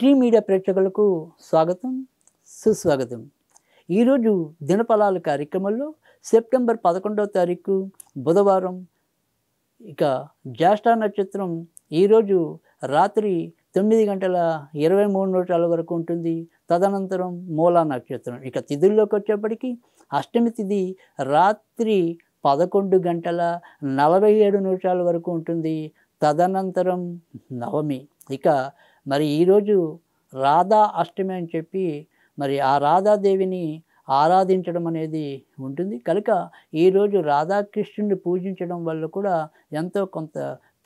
tree media ప్రేక్షకులకు స్వాగతం సుస్వాగతం ఈరోజు దినపలాల కార్యక్రమంలో సెప్టెంబర్ పదకొండవ తారీఖు బుధవారం ఇక జ్యేష్ఠ నక్షత్రం ఈరోజు రాత్రి తొమ్మిది గంటల ఇరవై మూడు నిమిషాల వరకు ఉంటుంది తదనంతరం మూలా నక్షత్రం ఇక తిథుల్లోకి వచ్చేప్పటికీ అష్టమి తిథి రాత్రి పదకొండు గంటల నలభై ఏడు నిమిషాల వరకు ఉంటుంది తదనంతరం నవమి ఇక మరి ఈరోజు రాధా అష్టమి అని చెప్పి మరి ఆ రాధాదేవిని ఆరాధించడం అనేది ఉంటుంది కనుక ఈరోజు రాధాకృష్ణుని పూజించడం వల్ల కూడా ఎంతో కొంత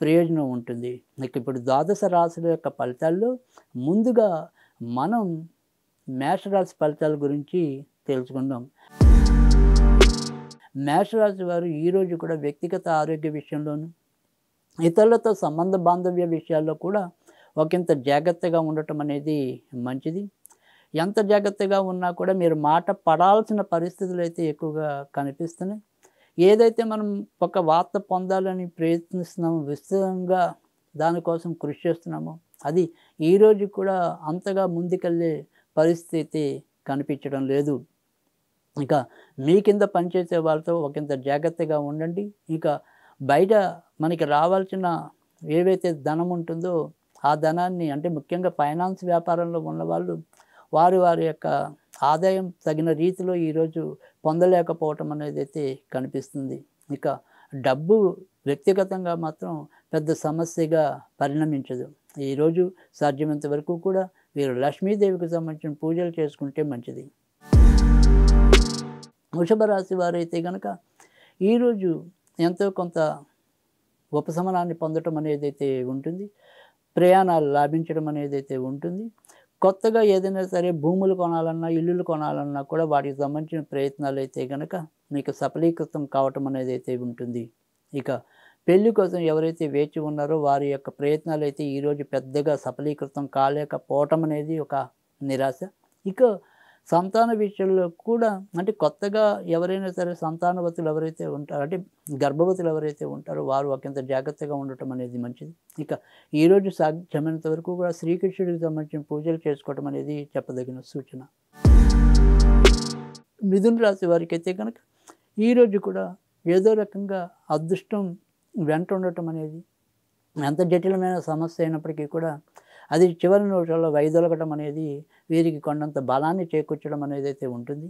ప్రయోజనం ఉంటుంది నాకు ఇప్పుడు ద్వాదశ రాశుల యొక్క ఫలితాల్లో ముందుగా మనం మేషరాశి ఫలితాల గురించి తెలుసుకుందాం మేషరాశి వారు ఈరోజు కూడా వ్యక్తిగత ఆరోగ్య విషయంలోను ఇతరులతో సంబంధ బాంధవ్య విషయాల్లో కూడా ఒకంత జాగ్రత్తగా ఉండటం అనేది మంచిది ఎంత జాగ్రత్తగా ఉన్నా కూడా మీరు మాట పడాల్సిన పరిస్థితులు అయితే ఎక్కువగా కనిపిస్తున్నాయి ఏదైతే మనం ఒక వార్త పొందాలని ప్రయత్నిస్తున్నామో విస్తృతంగా దానికోసం కృషి చేస్తున్నామో అది ఈరోజు కూడా అంతగా ముందుకెళ్ళే పరిస్థితి కనిపించడం లేదు ఇక మీ కింద పనిచేసే వాళ్ళతో ఒకంత జాగ్రత్తగా ఉండండి ఇక బయట మనకి రావాల్సిన ఏవైతే ధనం ఉంటుందో ఆ ధనాన్ని అంటే ముఖ్యంగా ఫైనాన్స్ వ్యాపారంలో ఉన్నవాళ్ళు వారి వారి యొక్క ఆదాయం తగిన రీతిలో ఈరోజు పొందలేకపోవటం అనేది అయితే కనిపిస్తుంది ఇక డబ్బు వ్యక్తిగతంగా మాత్రం పెద్ద సమస్యగా పరిణమించదు ఈరోజు సాధ్యమైనంత వరకు కూడా వీరు లక్ష్మీదేవికి సంబంధించిన పూజలు చేసుకుంటే మంచిది వృషభ రాశి వారైతే కనుక ఈరోజు ఎంతో కొంత ఉపశమనాన్ని పొందటం అనేది అయితే ఉంటుంది ప్రయాణాలు లాభించడం అనేది అయితే ఉంటుంది కొత్తగా ఏదైనా సరే భూములు కొనాలన్నా ఇల్లులు కొనాలన్నా కూడా వాటికి సంబంధించిన ప్రయత్నాలు అయితే కనుక మీకు సఫలీకృతం కావటం అనేది అయితే ఉంటుంది ఇక పెళ్లి కోసం ఎవరైతే వేచి ఉన్నారో వారి యొక్క ప్రయత్నాలు అయితే ఈరోజు పెద్దగా సఫలీకృతం కాలేకపోవటం అనేది ఒక నిరాశ ఇక సంతాన విషయంలో కూడా అంటే కొత్తగా ఎవరైనా సరే సంతానవతులు ఎవరైతే ఉంటారో అంటే గర్భవతులు ఎవరైతే ఉంటారో వారు ఒకంత జాగ్రత్తగా ఉండటం అనేది మంచిది ఇక ఈరోజు సాధ్యమైనంత వరకు కూడా శ్రీకృష్ణుడికి సంబంధించిన పూజలు చేసుకోవటం అనేది చెప్పదగిన సూచన మిథున రాశి వారికి అయితే కనుక ఈరోజు కూడా ఏదో రకంగా అదృష్టం వెంట ఉండటం అనేది ఎంత జటిలమైన సమస్య అయినప్పటికీ కూడా అది చివరి నోట్లలో వైదొలగడం అనేది వీరికి కొండంత బలాన్ని చేకూర్చడం అనేది అయితే ఉంటుంది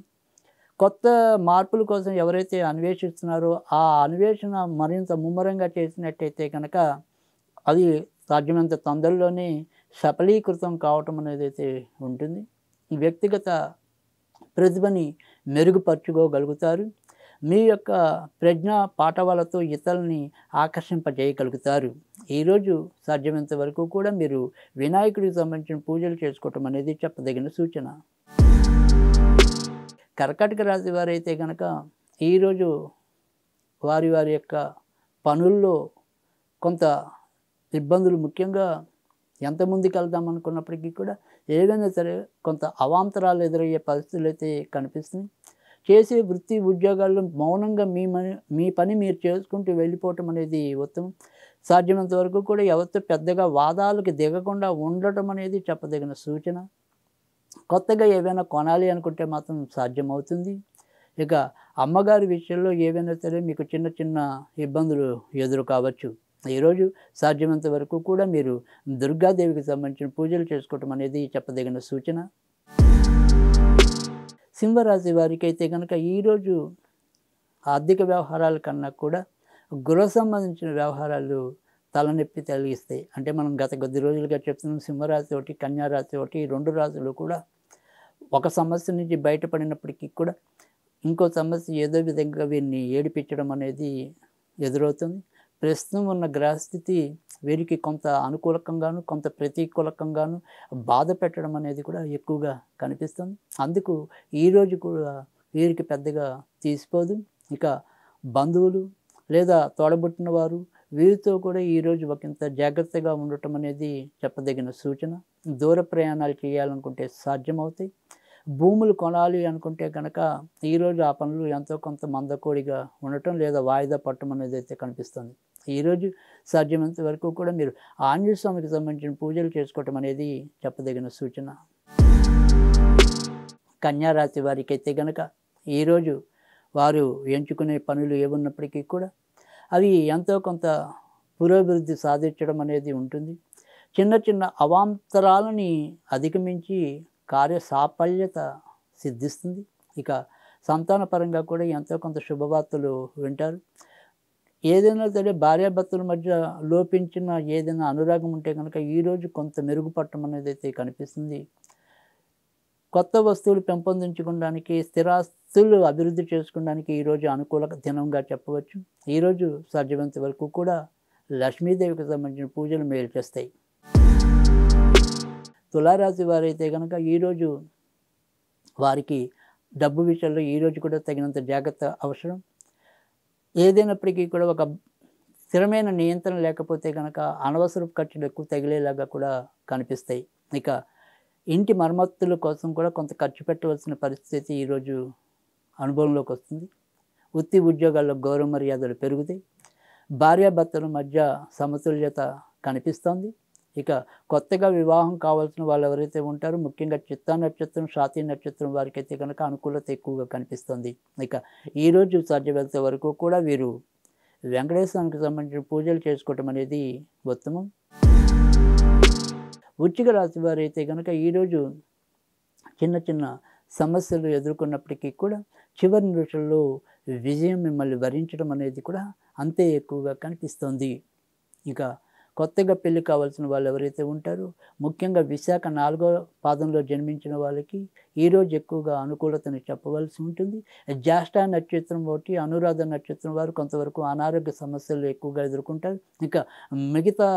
కొత్త మార్పుల కోసం ఎవరైతే అన్వేషిస్తున్నారో ఆ అన్వేషణ మరింత ముమ్మరంగా చేసినట్టయితే కనుక అది సాధ్యమైనంత తొందరలోనే సఫలీకృతం కావటం అనేది అయితే ఉంటుంది వ్యక్తిగత ప్రతిభని మెరుగుపరుచుకోగలుగుతారు మీ యొక్క ప్రజ్ఞా పాఠవాలతో ఇతరులని ఆకర్షింపజేయగలుగుతారు ఈరోజు సాధ్యమైనంత వరకు కూడా మీరు వినాయకుడికి సంబంధించిన పూజలు చేసుకోవటం అనేది చెప్పదగిన సూచన కర్కాటక రాశి వారైతే కనుక ఈరోజు వారి వారి యొక్క పనుల్లో కొంత ఇబ్బందులు ముఖ్యంగా ఎంత ముందుకు వెళ్దాం అనుకున్నప్పటికీ కూడా ఏదైనా సరే కొంత అవాంతరాలు ఎదురయ్యే పరిస్థితులు అయితే కనిపిస్తున్నాయి చేసే వృత్తి ఉద్యోగాల్లో మౌనంగా మీ మీ పని మీరు చేసుకుంటూ వెళ్ళిపోవటం అనేది ఉత్తమం సాధ్యమైనంత వరకు కూడా ఎవరితో పెద్దగా వాదాలకు దిగకుండా ఉండటం అనేది చెప్పదగిన సూచన కొత్తగా ఏవైనా కొనాలి అనుకుంటే మాత్రం సాధ్యమవుతుంది ఇక అమ్మగారి విషయంలో ఏవైనా సరే మీకు చిన్న చిన్న ఇబ్బందులు ఎదురు కావచ్చు ఈరోజు సాధ్యమైనంత వరకు కూడా మీరు దుర్గాదేవికి సంబంధించిన పూజలు చేసుకోవటం అనేది చెప్పదగిన సూచన సింహరాశి వారికి అయితే కనుక ఈరోజు ఆర్థిక వ్యవహారాల కన్నా కూడా గృహ సంబంధించిన వ్యవహారాలు తలనొప్పి తగిలిస్తాయి అంటే మనం గత కొద్ది రోజులుగా చెప్తున్నాం సింహరాశి ఒకటి కన్యారాశి ఒకటి రెండు రాశులు కూడా ఒక సమస్య నుంచి బయటపడినప్పటికీ కూడా ఇంకో సమస్య ఏదో విధంగా వీరిని ఏడిపించడం అనేది ఎదురవుతుంది ప్రస్తుతం ఉన్న గ్రహస్థితి వీరికి కొంత అనుకూలకంగాను కొంత ప్రతికూలకంగాను బాధ పెట్టడం అనేది కూడా ఎక్కువగా కనిపిస్తుంది అందుకు ఈరోజు కూడా వీరికి పెద్దగా తీసిపోదు ఇక బంధువులు లేదా తోడబుట్టిన వారు వీరితో కూడా ఈరోజు ఒకంత జాగ్రత్తగా ఉండటం అనేది చెప్పదగిన సూచన దూర ప్రయాణాలు చేయాలనుకుంటే సాధ్యమవుతాయి భూములు కొనాలి అనుకుంటే కనుక ఈరోజు ఆ పనులు ఎంతో కొంత మందకోడిగా ఉండటం లేదా వాయిదా పట్టడం అనేది అయితే కనిపిస్తుంది ఈరోజు సాధ్యమైనంత వరకు కూడా మీరు ఆంజనేయ స్వామికి సంబంధించిన పూజలు చేసుకోవటం అనేది చెప్పదగిన సూచన కన్యారాశి వారికి అయితే గనక ఈరోజు వారు ఎంచుకునే పనులు ఏమున్నప్పటికీ కూడా అవి ఎంతో కొంత పురోభివృద్ధి సాధించడం అనేది ఉంటుంది చిన్న చిన్న అవాంతరాలని అధిగమించి కార్య సాఫల్యత సిద్ధిస్తుంది ఇక సంతానపరంగా కూడా ఎంతో కొంత శుభవార్తలు వింటారు ఏదైనా సరే భార్యాభర్తల మధ్య లోపించిన ఏదైనా అనురాగం ఉంటే కనుక ఈరోజు కొంత మెరుగుపట్టం అనేది అయితే కనిపిస్తుంది కొత్త వస్తువులు పెంపొందించుకోవడానికి స్థిరాస్తులు అభివృద్ధి చేసుకోవడానికి ఈరోజు అనుకూల దినంగా చెప్పవచ్చు ఈరోజు సాధ్యమైనంత వరకు కూడా లక్ష్మీదేవికి సంబంధించిన పూజలు మేలు చేస్తాయి తులారాశి వారైతే కనుక ఈరోజు వారికి డబ్బు విషయంలో ఈరోజు కూడా తగినంత జాగ్రత్త అవసరం ఏదైనప్పటికీ కూడా ఒక స్థిరమైన నియంత్రణ లేకపోతే కనుక అనవసరపు ఖర్చులు ఎక్కువ తగిలేలాగా కూడా కనిపిస్తాయి ఇక ఇంటి మరమ్మతుల కోసం కూడా కొంత ఖర్చు పెట్టవలసిన పరిస్థితి ఈరోజు అనుభవంలోకి వస్తుంది వృత్తి ఉద్యోగాల్లో గౌరవ మర్యాదలు పెరుగుతాయి భార్యాభర్తల మధ్య సమతుల్యత కనిపిస్తోంది ఇక కొత్తగా వివాహం కావాల్సిన వాళ్ళు ఎవరైతే ఉంటారో ముఖ్యంగా చిత్తా నక్షత్రం స్వాతి నక్షత్రం వారికైతే కనుక అనుకూలత ఎక్కువగా కనిపిస్తుంది ఇక ఈరోజు వెళ్తే వరకు కూడా వీరు వెంకటేశ్వరానికి సంబంధించిన పూజలు చేసుకోవటం అనేది ఉత్తమం ఉచిక రాశి వారు అయితే కనుక ఈరోజు చిన్న చిన్న సమస్యలు ఎదుర్కొన్నప్పటికీ కూడా చివరి నిమిషంలో విజయం మిమ్మల్ని వరించడం అనేది కూడా అంతే ఎక్కువగా కనిపిస్తుంది ఇక కొత్తగా పెళ్లి కావాల్సిన వాళ్ళు ఎవరైతే ఉంటారో ముఖ్యంగా విశాఖ నాలుగో పాదంలో జన్మించిన వాళ్ళకి ఈరోజు ఎక్కువగా అనుకూలతను చెప్పవలసి ఉంటుంది జ్యేష్ఠ నక్షత్రం ఒకటి అనురాధ నక్షత్రం వారు కొంతవరకు అనారోగ్య సమస్యలు ఎక్కువగా ఎదుర్కొంటారు ఇంకా మిగతా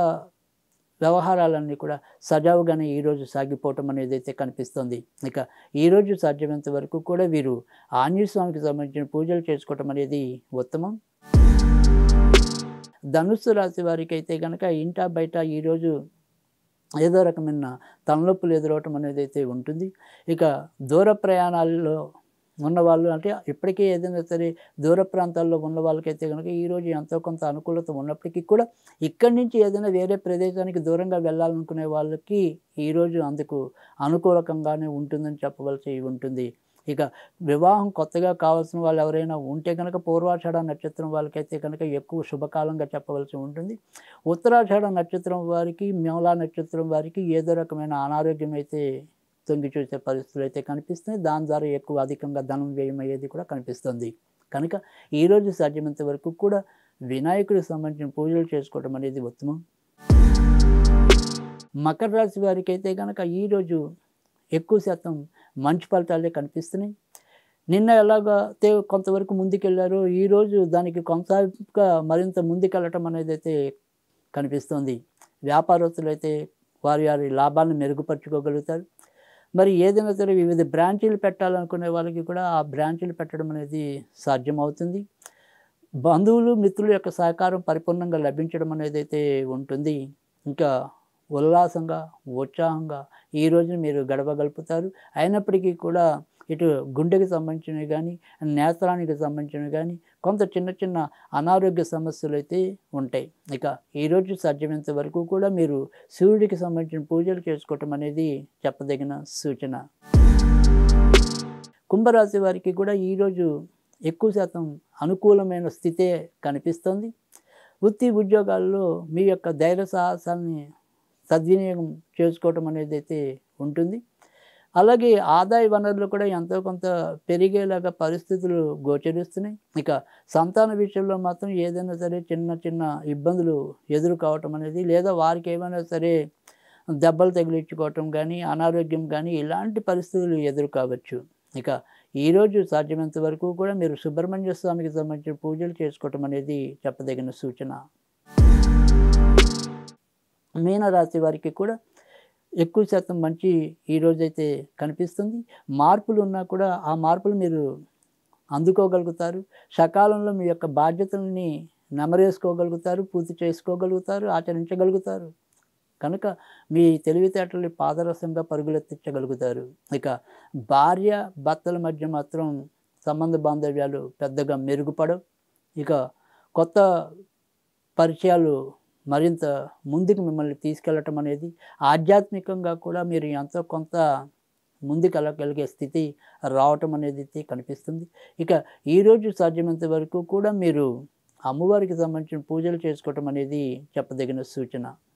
వ్యవహారాలన్నీ కూడా సజావుగానే ఈరోజు సాగిపోవటం అనేది అయితే కనిపిస్తుంది ఇక ఈరోజు సాధ్యమైనంత వరకు కూడా వీరు ఆంజనేయ స్వామికి సంబంధించిన పూజలు చేసుకోవటం అనేది ఉత్తమం ధనుస్సు రాశి వారికి అయితే కనుక ఇంట బయట ఈరోజు ఏదో రకమైన తలనొప్పులు ఎదురవటం అనేది అయితే ఉంటుంది ఇక దూర ప్రయాణాల్లో ఉన్నవాళ్ళు అంటే ఇప్పటికీ ఏదైనా సరే దూర ప్రాంతాల్లో ఉన్న వాళ్ళకైతే కనుక ఈరోజు ఎంతో కొంత అనుకూలత ఉన్నప్పటికీ కూడా ఇక్కడి నుంచి ఏదైనా వేరే ప్రదేశానికి దూరంగా వెళ్ళాలనుకునే వాళ్ళకి ఈరోజు అందుకు అనుకూలకంగానే ఉంటుందని చెప్పవలసి ఉంటుంది ఇక వివాహం కొత్తగా కావాల్సిన వాళ్ళు ఎవరైనా ఉంటే కనుక పూర్వాషాఢ నక్షత్రం వాళ్ళకైతే కనుక ఎక్కువ శుభకాలంగా చెప్పవలసి ఉంటుంది ఉత్తరాషాఢ నక్షత్రం వారికి మేలా నక్షత్రం వారికి ఏదో రకమైన అనారోగ్యం అయితే తొంగి చూసే పరిస్థితులు అయితే కనిపిస్తున్నాయి దాని ద్వారా ఎక్కువ అధికంగా ధనం వ్యయం అయ్యేది కూడా కనిపిస్తుంది కనుక ఈరోజు సాధ్యమైనంత వరకు కూడా వినాయకుడికి సంబంధించిన పూజలు చేసుకోవడం అనేది ఉత్తమం మకర రాశి వారికి అయితే కనుక ఈరోజు ఎక్కువ శాతం మంచి ఫలితాలే కనిపిస్తున్నాయి నిన్న ఎలాగైతే కొంతవరకు ముందుకెళ్ళారో ఈరోజు దానికి కొనసాగ మరింత ముందుకెళ్ళటం అనేది అయితే కనిపిస్తుంది వ్యాపారస్తులు అయితే వారి వారి లాభాలను మెరుగుపరచుకోగలుగుతారు మరి ఏదైనా సరే వివిధ బ్రాంచీలు పెట్టాలనుకునే వాళ్ళకి కూడా ఆ బ్రాంచీలు పెట్టడం అనేది సాధ్యమవుతుంది బంధువులు మిత్రుల యొక్క సహకారం పరిపూర్ణంగా లభించడం అనేది అయితే ఉంటుంది ఇంకా ఉల్లాసంగా ఉత్సాహంగా ఈ రోజున మీరు గడపగలుపుతారు అయినప్పటికీ కూడా ఇటు గుండెకి సంబంధించినవి కానీ నేత్రానికి సంబంధించినవి కానీ కొంత చిన్న చిన్న అనారోగ్య సమస్యలు అయితే ఉంటాయి ఇక ఈరోజు సాధ్యమైనంత వరకు కూడా మీరు సూర్యుడికి సంబంధించిన పూజలు చేసుకోవటం అనేది చెప్పదగిన సూచన కుంభరాశి వారికి కూడా ఈరోజు ఎక్కువ శాతం అనుకూలమైన స్థితే కనిపిస్తుంది వృత్తి ఉద్యోగాల్లో మీ యొక్క ధైర్య సాహసాన్ని సద్వినియోగం చేసుకోవటం అనేది అయితే ఉంటుంది అలాగే ఆదాయ వనరులు కూడా ఎంతో కొంత పెరిగేలాగా పరిస్థితులు గోచరిస్తున్నాయి ఇక సంతాన విషయంలో మాత్రం ఏదైనా సరే చిన్న చిన్న ఇబ్బందులు ఎదురు కావటం అనేది లేదా వారికి ఏమైనా సరే దెబ్బలు తగిలించుకోవటం కానీ అనారోగ్యం కానీ ఇలాంటి పరిస్థితులు ఎదురు కావచ్చు ఇక ఈరోజు సాధ్యమైనంత వరకు కూడా మీరు సుబ్రహ్మణ్య స్వామికి సంబంధించిన పూజలు చేసుకోవటం అనేది చెప్పదగిన సూచన మీనరాశి వారికి కూడా ఎక్కువ శాతం మంచి ఈరోజైతే కనిపిస్తుంది మార్పులు ఉన్నా కూడా ఆ మార్పులు మీరు అందుకోగలుగుతారు సకాలంలో మీ యొక్క బాధ్యతల్ని నెమరేసుకోగలుగుతారు పూర్తి చేసుకోగలుగుతారు ఆచరించగలుగుతారు కనుక మీ తెలివితేటల్ని పాదరసంగా పరుగులెత్తించగలుగుతారు ఇక భార్య భర్తల మధ్య మాత్రం సంబంధ బాంధవ్యాలు పెద్దగా మెరుగుపడవు ఇక కొత్త పరిచయాలు మరింత ముందుకు మిమ్మల్ని తీసుకెళ్ళటం అనేది ఆధ్యాత్మికంగా కూడా మీరు ఎంతో కొంత వెళ్ళగలిగే స్థితి రావటం అనేది కనిపిస్తుంది ఇక ఈరోజు సాధ్యమైనంత వరకు కూడా మీరు అమ్మవారికి సంబంధించిన పూజలు చేసుకోవటం అనేది చెప్పదగిన సూచన